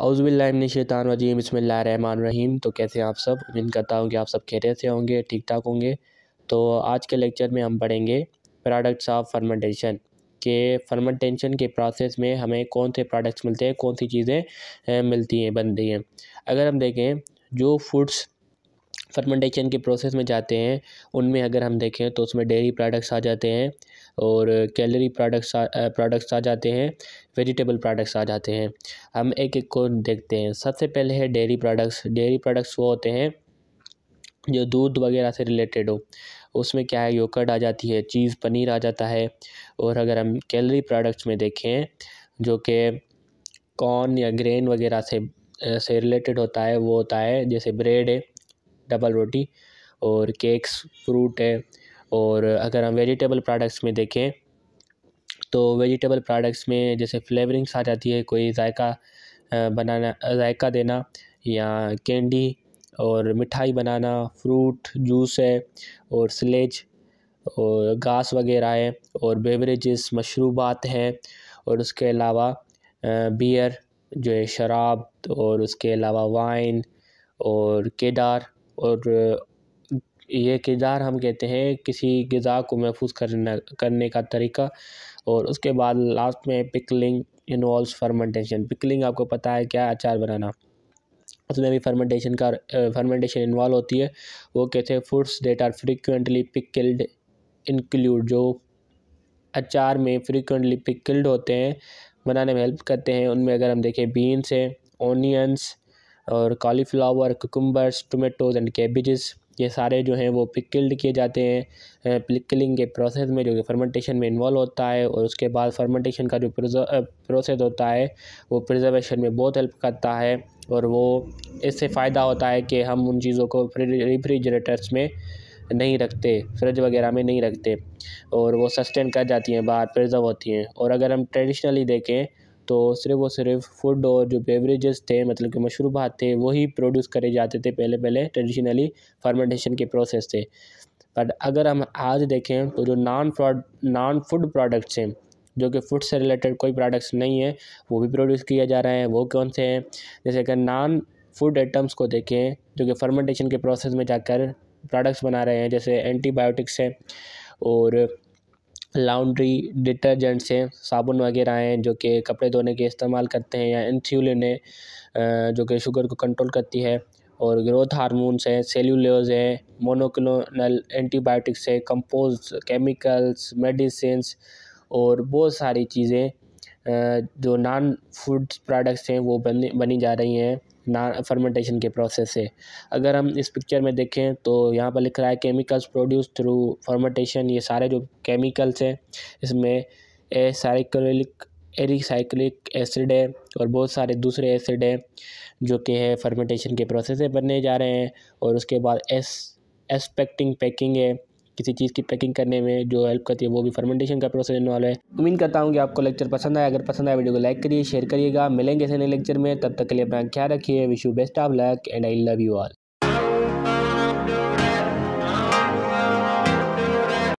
शैतान वजीम रहीम तो कैसे हैं आप सब उम्मीद करता हूँ कि आप सब खेरे से होंगे ठीक ठाक होंगे तो आज के लेक्चर में हम पढ़ेंगे प्रोडक्ट्स ऑफ फर्मेंटेशन के फर्मेंटेशन के प्रोसेस में हमें कौन से प्रोडक्ट्स मिलते हैं कौन सी चीज़ें मिलती हैं बनती हैं अगर हम देखें जो फूड्स फर्मेंटेशन के प्रोसेस में जाते हैं उनमें अगर हम देखें तो उसमें डेयरी प्रोडक्ट्स आ जाते हैं और कैलरी प्रोडक्ट्स प्रोडक्ट्स आ जाते हैं वेजिटेबल प्रोडक्ट्स आ जाते हैं हम एक एक को देखते हैं सबसे पहले है डेयरी प्रोडक्ट्स डेयरी प्रोडक्ट्स वो होते हैं जो दूध वगैरह से रिलेटेड हो उसमें क्या है योकर्ड आ जाती है चीज़ पनीर आ जाता है और अगर हम कैलरी प्रोडक्ट्स में देखें जो कि कॉर्न या ग्रेन वगैरह से से रिलेटेड होता है वो होता है जैसे ब्रेड है डबल रोटी और केक्स फ्रूट है और अगर हम वेजिटेबल प्रोडक्ट्स में देखें तो वेजिटेबल प्रोडक्ट्स में जैसे फ्लेवरिंग्स आ जाती है कोई जायका बनाना जायका देना या कैंडी और मिठाई बनाना फ्रूट जूस है और स्लेज और घास वगैरह है और बेवरेजेस मशरूबात हैं और उसके अलावा बियर जो है शराब और उसके अलावा वाइन और केदार और ये किरदार हम कहते हैं किसी गज़ा को महफ़ूज़ करना करने का तरीका और उसके बाद लास्ट में पिकलिंग इन्वॉल्व फर्मेंटेशन पिकलिंग आपको पता है क्या अचार बनाना उसमें भी फर्मेंटेशन का फर्मेंटेशन इन्वॉल्व होती है वो कहते हैं foods that are frequently pickled include जो अचार में फ्रिक्वेंटली पिकल्ड होते हैं बनाने में हेल्प करते हैं उनमें अगर हम देखें बीन्स हैं ओनियंस और cauliflower cucumbers tomatoes and cabbages ये सारे जो हैं वो पिकल्ड किए जाते हैं पिकलिंग के प्रोसेस में जो कि फर्मेंटेशन में इन्वॉल्व होता है और उसके बाद फर्मेंटेशन का जो प्रोसेस होता है वो प्रिजर्वेशन में बहुत हेल्प करता है और वो इससे फ़ायदा होता है कि हम उन चीज़ों को रिफ्रिजरेटर्स में नहीं रखते फ्रिज वगैरह में नहीं रखते और वो सस्टेन कर जाती हैं बाहर प्रिजर्व होती हैं और अगर हम ट्रेडिशनली देखें तो सिर्फ़ और सिर्फ फ़ूड और जो बेवरेजेस थे मतलब कि मशरूबात थे वही प्रोड्यूस करे जाते थे पहले पहले ट्रेडिशनली फर्मेंटेशन के प्रोसेस थे बट अगर हम आज देखें तो जो नॉन प्रोड नॉन फूड प्रोडक्ट्स हैं जो कि फूड से रिलेटेड कोई प्रोडक्ट्स नहीं है वो भी प्रोड्यूस किया जा रहे हैं वो कौन से हैं जैसे कि नॉन फूड आइटम्स को देखें जो कि फर्मेंटेशन के प्रोसेस में जाकर प्रोडक्ट्स बना रहे हैं जैसे एंटीबायोटिक्स हैं और लाउंड्री डिटर्जेंट्स हैं साबुन वगैरह हैं जो कि कपड़े धोने के इस्तेमाल करते हैं या इंसुलिन है जो कि शुगर को कंट्रोल करती है और ग्रोथ हार्मोन्स हैं सेल्यूलोज हैं मोनोक्लोनल एंटीबायोटिक्स है कंपोज केमिकल्स मेडिसिन और बहुत सारी चीज़ें जो नॉन फूड प्रोडक्ट्स हैं वो बनी बनी जा रही हैं ना फर्मेंटेशन के प्रोसेस से अगर हम इस पिक्चर में देखें तो यहाँ पर लिख रहा है केमिकल्स प्रोड्यूस थ्रू फर्मेंटेशन ये सारे जो केमिकल्स हैं इसमें ए साइक्लिक एरिसाइक्लिक एसिड है और बहुत सारे दूसरे एसिड हैं जो कि है फर्मेंटेशन के प्रोसेस से बनने जा रहे हैं और उसके बाद एस एस्पेक्टिंग पैकिंग है किसी चीज़ की पैकिंग करने में जो हेल्प करती है वो भी फर्मेंटेशन का प्रोसेस इन्वॉल्व है उम्मीद करता हूँ कि आपको लेक्चर पसंद आया अगर पसंद आया वीडियो को लाइक करिए शेयर करिएगा मिलेंगे ऐसे नए लेक्चर में तब तक के लिए अपना ख्याल रखिए wish you best of luck and I love you all